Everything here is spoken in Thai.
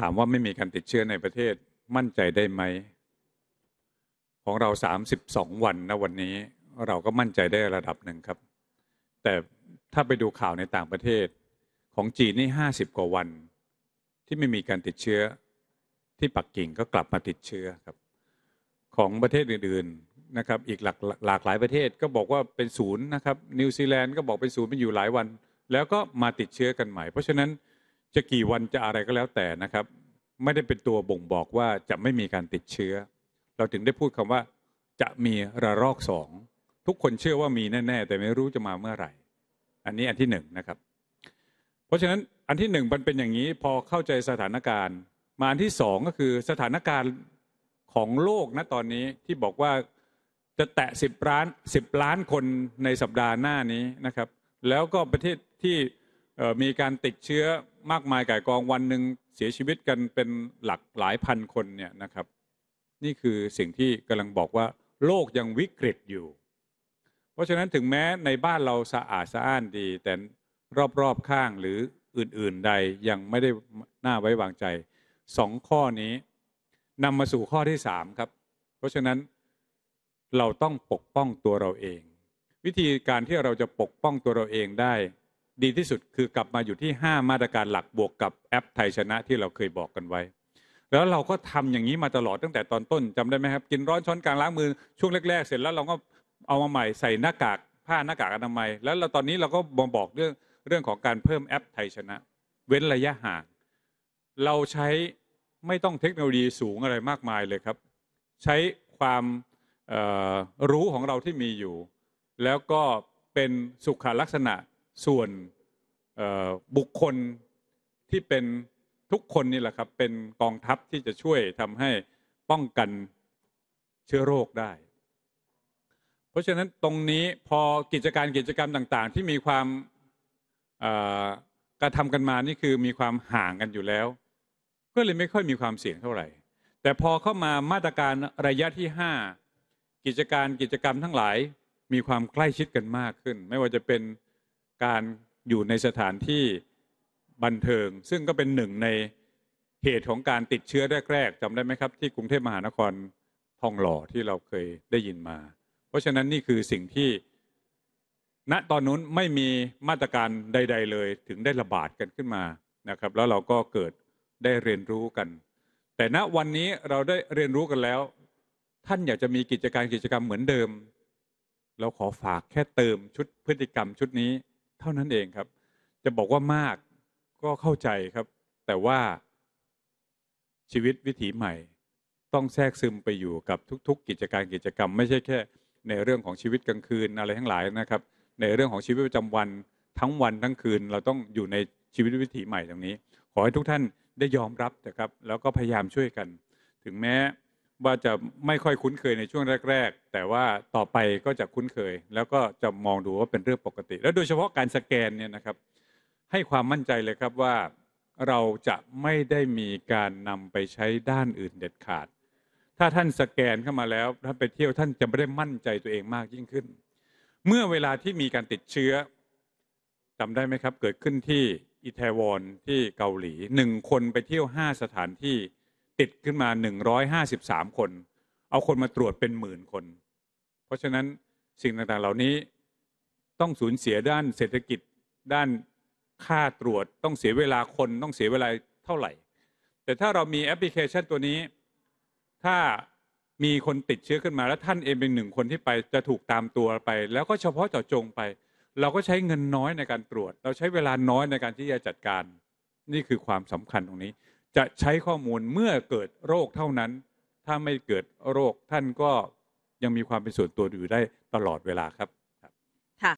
ถามว่าไม่มีการติดเชื้อในประเทศมั่นใจได้ไหม ของเรา 32 วันนะวันนี้ เราก็มั่นใจได้ระดับหนึ่งครับ แต่ถ้าไปดูข่าวในต่างประเทศ ของจีนนี่50กว่าวัน ที่ไม่มีการติดเชื้อที่ปักกิ่งก็กลับมาติดเชื้อครับของประเทศอื่น ๆนะครับ อีกหลากหลากหลายประเทศก็บอกว่าเป็นศูนย์นะครับนิวซีแลนด์ก็บอกเป็นศูนย์เป็นอยู่หลายวัน แล้วก็มาติดเชื้อกันใหม่เพราะฉะนั้นจะกี่วันจะอะไรก็แล้วแต่นะครับ ไม่ได้เป็นตัวบ่งบอกว่าจะไม่มีการติดเชื้อ เราถึงได้พูดคำว่าจะมีระลอกสอง ทุกคนเชื่อว่ามีแน่ ๆ แต่ไม่รู้จะมาเมื่อไหร่ อันนี้อันที่หนึ่งนะครับ เพราะฉะนั้นอันที่หนึ่งมันเป็นอย่างนี้พอเข้าใจสถานการณ์ มา อัน ที่สองก็คือสถานการณ์ของโลกนะตอนนี้ที่บอกว่าจะแตะสิบล้านสิบล้านคนในสัปดาห์หน้านี้นะครับ แล้วก็ประเทศที่มีการติดเชื้อมากมายก่ายกองวันหนึ่งเสียชีวิตกันเป็นหลักหลายพันคนเนี่ยนะครับนี่คือสิ่งที่กำลังบอกว่า โลกยังวิกฤตอยู่ เพราะฉะนั้นถึงแม้ในบ้านเราสะอาดสะอ้านดี แต่รอบ ๆ ข้างหรืออื่นๆใดยังไม่ได้น่าไว้วางใจสองข้อนี้นำมาสู่ข้อที่สามครับ เพราะฉะนั้นเราต้องปกป้องตัวเราเอง วิธีการที่เราจะปกป้องตัวเราเองได้ดีที่สุดคือกลับมาอยู่ที่ 5 มาตรการหลักบวกกับแอปไทยชนะที่เราเคยบอกกันไว้ แล้วเราก็ทำอย่างนี้มาตลอดตั้งแต่ตอนต้นจำได้ไหมครับ กินร้อนช้อนกลางล้างมือช่วงแรกๆเสร็จแล้วเราก็เอามาใหม่ใส่หน้ากากผ้าหน้ากากอนามัยแล้วเราตอนนี้เราก็มาบอกเรื่องเรื่องของการเพิ่มแอปไทยชนะ เว้นระยะห่าง เราใช้ไม่ต้องเทคโนโลยีสูงอะไรมากมายเลยครับ ใช้ความรู้ของเราที่มีอยู่ แล้วก็เป็นสุขลักษณะส่วนบุคคลที่เป็นทุกคนนี่แหละครับเป็นกองทัพที่จะช่วยทำให้ป้องกันเชื้อโรคได้ เพราะฉะนั้นตรงนี้พอกิจการกิจกรรมต่าง ๆ ที่มีความการทำกันมานี่คือมีความห่างกันอยู่แล้วก็เลยไม่ค่อยมีความเสี่ยงเท่าไหร่ แต่พอเข้ามามาตรการระยะที่5กิจการกิจกรรมทั้งหลาย มีความใกล้ชิดกันมากขึ้น ไม่ว่าจะเป็นการอยู่ในสถานที่บันเทิง ซึ่งก็เป็นหนึ่งในเหตุของการติดเชื้อแรกๆจำได้ไหมครับ ที่กรุงเทพมหานครทองหล่อที่เราเคยได้ยินมา เพราะฉะนั้นนี่คือสิ่งที่ณตอนนู้นไม่มีมาตรการใด ๆ เลยถึงได้ระบาดกันขึ้นมานะครับแล้วเราก็เกิดได้เรียนรู้กัน แต่ณวันนี้เราได้เรียนรู้กันแล้ว ท่านอยากจะมีกิจการกิจกรรมเหมือนเดิมเราขอฝากแค่เติมชุดพฤติกรรมชุดนี้เท่านั้นเองครับ จะบอกว่ามากก็เข้าใจครับ แต่ว่าชีวิตวิถีใหม่ ต้องแทรกซึมไปอยู่กับทุก ๆ กิจการกิจกรรม ไม่ใช่แค่ในเรื่องของชีวิตกลางคืนอะไรทั้งหลายนะครับ ในเรื่องของชีวิตประจำวัน ทั้งวันทั้งคืน เราต้องอยู่ในชีวิตวิถีใหม่ตรงนี้ ขอให้ทุกท่านได้ยอมรับนะครับ แล้วก็พยายามช่วยกัน ถึงแม้ว่าจะไม่ค่อยคุ้นเคยในช่วงแรก ๆ แต่ว่าต่อไปก็จะคุ้นเคย แล้วก็จะมองดูว่าเป็นเรื่องปกติ แล้วโดยเฉพาะการสแกนเนี่ยนะครับ ให้ความมั่นใจเลยครับว่าเราจะไม่ได้มีการนำไปใช้ด้านอื่นเด็ดขาด ถ้าท่านสแกนเข้ามาแล้วท่านไปเที่ยวท่านจะไม่ได้มั่นใจตัวเองมากยิ่งขึ้น เมื่อเวลาที่มีการติดเชื้อจำได้ไหมครับ เกิดขึ้นที่อิตาลีที่เกาหลีหนึ่งคนไปเที่ยวห้าสถานที่ติดขึ้นมา 153 คน เอาคนมาตรวจเป็นหมื่นคน เพราะฉะนั้นสิ่งต่างๆ เหล่านี้ต้องสูญเสียด้านเศรษฐกิจด้านค่าตรวจ ต้องเสียเวลาคนต้องเสียเวลาเท่าไหร่ แต่ถ้าเรามีแอปพลิเคชัน ตัวนี้ ถ้ามีคนติดเชื้อขึ้นมา แล้วท่านเองเป็นหนึ่งคนที่ไปจะถูกตามตัวไป แล้วก็เฉพาะเจาะจงไป เราก็ใช้เงินน้อยในการตรวจ เราใช้เวลาน้อยในการที่จะจัดการ นี่คือความสำคัญตรงนี้จะใช้ข้อมูลเมื่อเกิดโรคเท่านั้น ถ้าไม่เกิดโรคท่านก็ยังมีความเป็นส่วนตัวอยู่ได้ตลอดเวลาครับ